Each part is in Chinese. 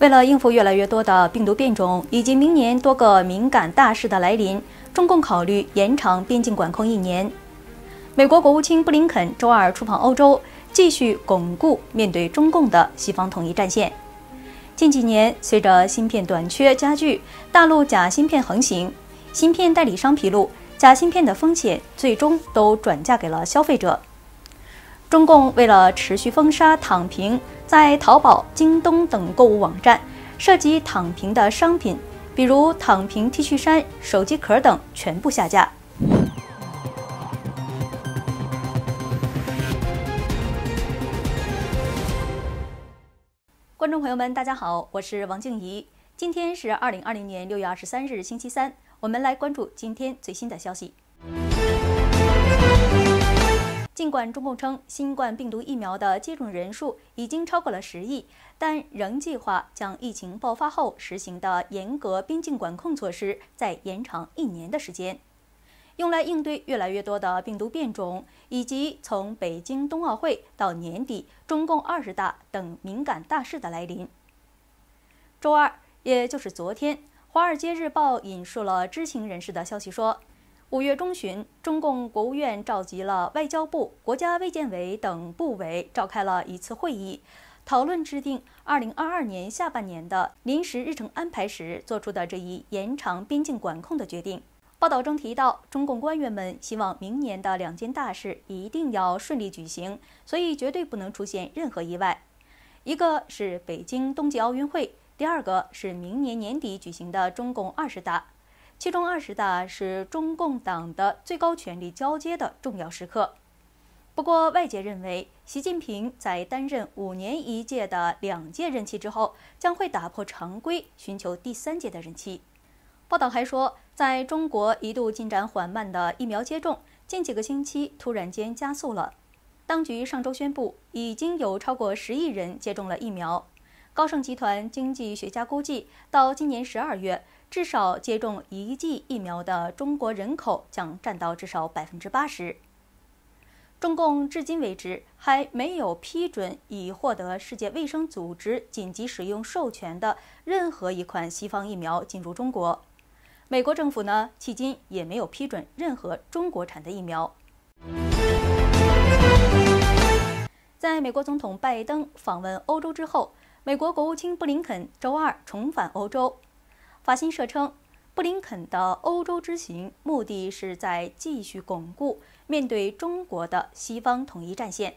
为了应付越来越多的病毒变种以及明年多个敏感大事的来临，中共考虑延长边境管控一年。美国国务卿布林肯周二出访欧洲，继续巩固面对中共的西方统一战线。近几年，随着芯片短缺加剧，大陆假芯片横行。芯片代理商披露，假芯片的风险最终都转嫁给了消费者。中共为了持续封杀“躺平”，在淘宝、京东等购物网站涉及“躺平”的商品，比如“躺平 ”T 恤衫、手机壳等，全部下架。观众朋友们，大家好，我是王静怡，今天是二零二零年六月二十三日，星期三，我们来关注今天最新的消息。尽管中共称新冠病毒疫苗的接种人数已经超过了十亿，但仍计划将疫情爆发后实行的严格边境管控措施再延长一年的时间，用来应对越来越多的病毒变种，以及从北京冬奥会到年底中共二十大等敏感大事的来临。周二，也就是昨天，《华尔街日报》引述了知情人士的消息说。五月中旬，中共国务院召集了外交部、国家卫健委等部委，召开了一次会议，讨论制定2022年下半年的临时日程安排时做出的这一延长边境管控的决定。报道中提到，中共官员们希望明年的两件大事一定要顺利举行，所以绝对不能出现任何意外。一个是北京冬季奥运会，第二个是明年年底举行的中共二十大。其中二十大是中共党的最高权力交接的重要时刻。不过，外界认为习近平在担任五年一届的两届任期之后，将会打破常规，寻求第三届的任期。报道还说，在中国一度进展缓慢的疫苗接种，近几个星期突然间加速了。当局上周宣布，已经有超过十亿人接种了疫苗。高盛集团经济学家估计，到今年十二月。至少接种一剂疫苗的中国人口将占到至少百分之八十。中共至今为止还没有批准已获得世界卫生组织紧急使用授权的任何一款西方疫苗进入中国。美国政府呢，迄今也没有批准任何中国产的疫苗。在美国总统拜登访问欧洲之后，美国国务卿布林肯周二重返欧洲。法新社称，布林肯的欧洲之行目的是在继续巩固面对中国的西方统一战线。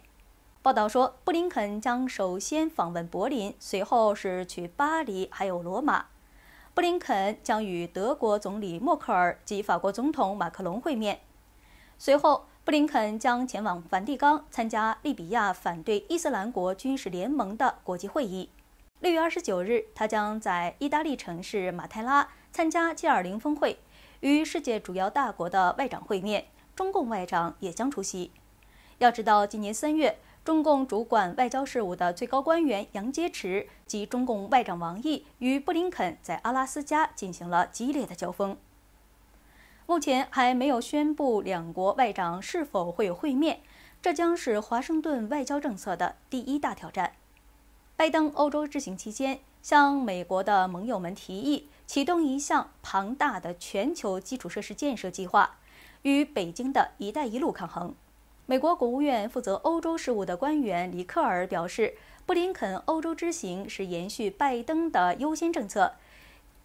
报道说，布林肯将首先访问柏林，随后是去巴黎，还有罗马。布林肯将与德国总理默克尔及法国总统马克龙会面，随后布林肯将前往梵蒂冈参加利比亚反对伊斯兰国军事联盟的国际会议。六月二十九日，他将在意大利城市马泰拉参加 G20 峰会，与世界主要大国的外长会面，中共外长也将出席。要知道，今年三月，中共主管外交事务的最高官员杨洁篪及中共外长王毅与布林肯在阿拉斯加进行了激烈的交锋。目前还没有宣布两国外长是否会有会面，这将是华盛顿外交政策的第一大挑战。拜登欧洲之行期间，向美国的盟友们提议启动一项庞大的全球基础设施建设计划，与北京的一带一路抗衡。美国国务院负责欧洲事务的官员里克尔表示，布林肯欧洲之行是延续拜登的优先政策，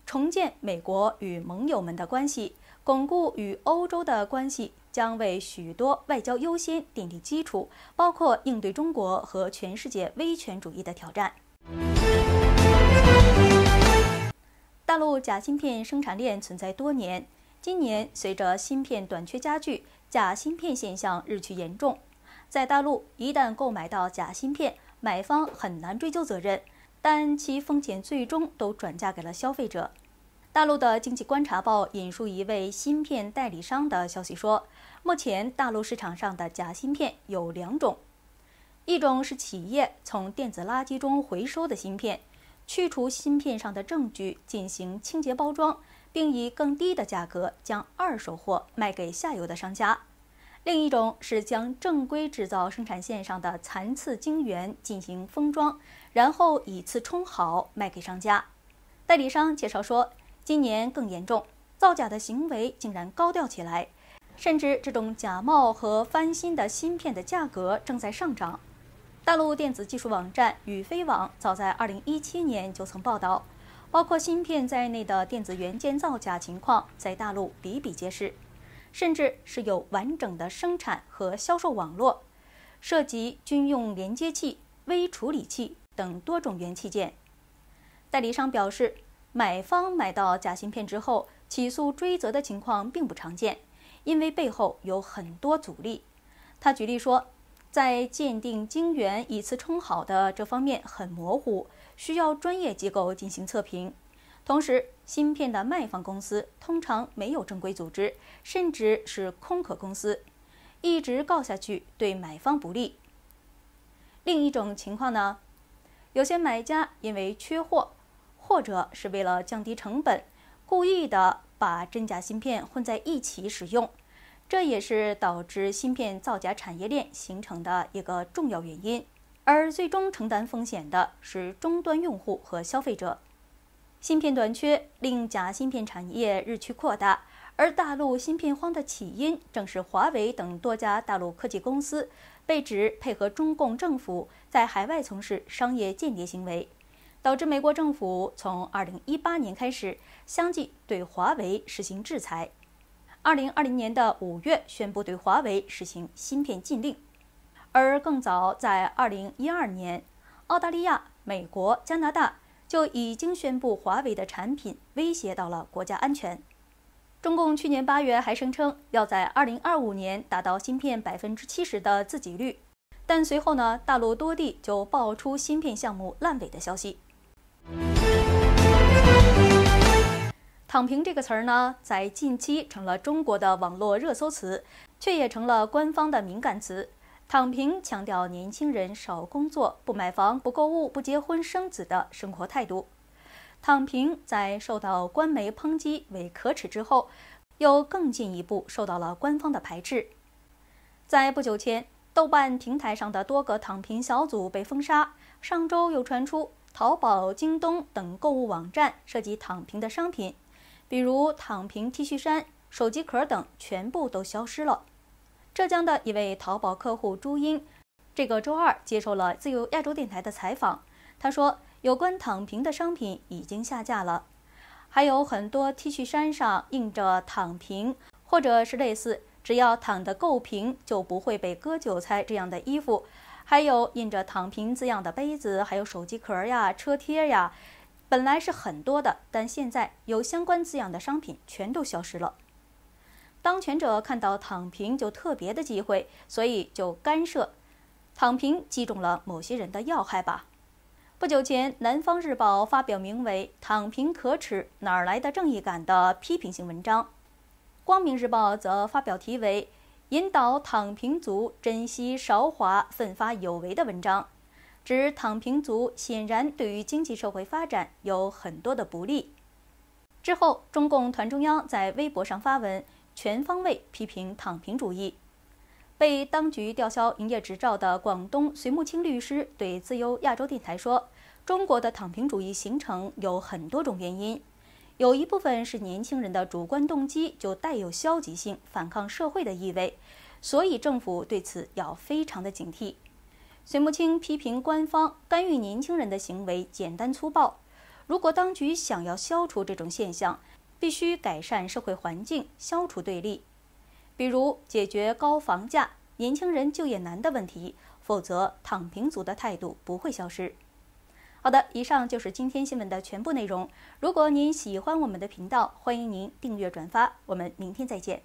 重建美国与盟友们的关系，巩固与欧洲的关系。将为许多外交优先奠定基础，包括应对中国和全世界威权主义的挑战。大陆假芯片生产链存在多年，今年随着芯片短缺加剧，假芯片现象日趋严重。在大陆，一旦购买到假芯片，买方很难追究责任，但其风险最终都转嫁给了消费者。大陆的经济观察报引述一位芯片代理商的消息说。目前，大陆市场上的假芯片有两种，一种是企业从电子垃圾中回收的芯片，去除芯片上的证据，进行清洁包装，并以更低的价格将二手货卖给下游的商家；另一种是将正规制造生产线上的残次晶圆进行封装，然后以次充好卖给商家。代理商介绍说，今年更严重，造假的行为竟然高调起来。甚至这种假冒和翻新的芯片的价格正在上涨。大陆电子技术网站宇飞网早在2017年就曾报道，包括芯片在内的电子元件造假情况在大陆比比皆是，甚至是有完整的生产和销售网络，涉及军用连接器、微处理器等多种元器件。代理商表示，买方买到假芯片之后起诉追责的情况并不常见。因为背后有很多阻力，他举例说，在鉴定晶圆以次充好的这方面很模糊，需要专业机构进行测评。同时，芯片的卖方公司通常没有正规组织，甚至是空壳公司，一直告下去对买方不利。另一种情况呢，有些买家因为缺货，或者是为了降低成本，故意的。把真假芯片混在一起使用，这也是导致芯片造假产业链形成的一个重要原因。而最终承担风险的是终端用户和消费者。芯片短缺令假芯片产业日趋扩大，而大陆芯片荒的起因正是华为等多家大陆科技公司被指配合中共政府在海外从事商业间谍行为。导致美国政府从二零一八年开始，相继对华为实行制裁。二零二零年的五月宣布对华为实行芯片禁令。而更早在二零一二年，澳大利亚、美国、加拿大就已经宣布华为的产品威胁到了国家安全。中共去年八月还声称要在二零二五年达到芯片百分之七十的自给率，但随后呢，大陆多地就爆出芯片项目烂尾的消息。“躺平”这个词儿呢，在近期成了中国的网络热搜词，却也成了官方的敏感词。“躺平”强调年轻人少工作、不买房、不购物、不结婚生子的生活态度。“躺平”在受到官媒抨击为可耻之后，又更进一步受到了官方的排斥。在不久前，豆瓣平台上的多个“躺平”小组被封杀。上周又传出。淘宝、京东等购物网站涉及“躺平”的商品，比如躺平 T 恤衫、手机壳等，全部都消失了。浙江的一位淘宝客户朱英，这个周二接受了自由亚洲电台的采访。他说，有关“躺平”的商品已经下架了，还有很多 T 恤衫上印着“躺平”或者是类似“只要躺得够平，就不会被割韭菜”这样的衣服。还有印着“躺平”字样的杯子，还有手机壳呀、车贴呀，本来是很多的，但现在有相关字样的商品全都消失了。当权者看到“躺平”就特别的机会，所以就干涉，“躺平”击中了某些人的要害吧。不久前，《南方日报》发表名为《躺平可耻，哪儿来的正义感》的批评性文章，《光明日报》则发表题为。引导躺平族珍惜韶华、奋发有为的文章，指躺平族显然对于经济社会发展有很多的不利。之后，中共团中央在微博上发文，全方位批评躺平主义。被当局吊销营业执照的广东隋木青律师对自由亚洲电台说：“中国的躺平主义形成有很多种原因。”有一部分是年轻人的主观动机，就带有消极性、反抗社会的意味，所以政府对此要非常的警惕。隋木清批评官方干预年轻人的行为简单粗暴，如果当局想要消除这种现象，必须改善社会环境，消除对立，比如解决高房价、年轻人就业难的问题，否则躺平族的态度不会消失。好的，以上就是今天新闻的全部内容。如果您喜欢我们的频道，欢迎您订阅、转发。我们明天再见。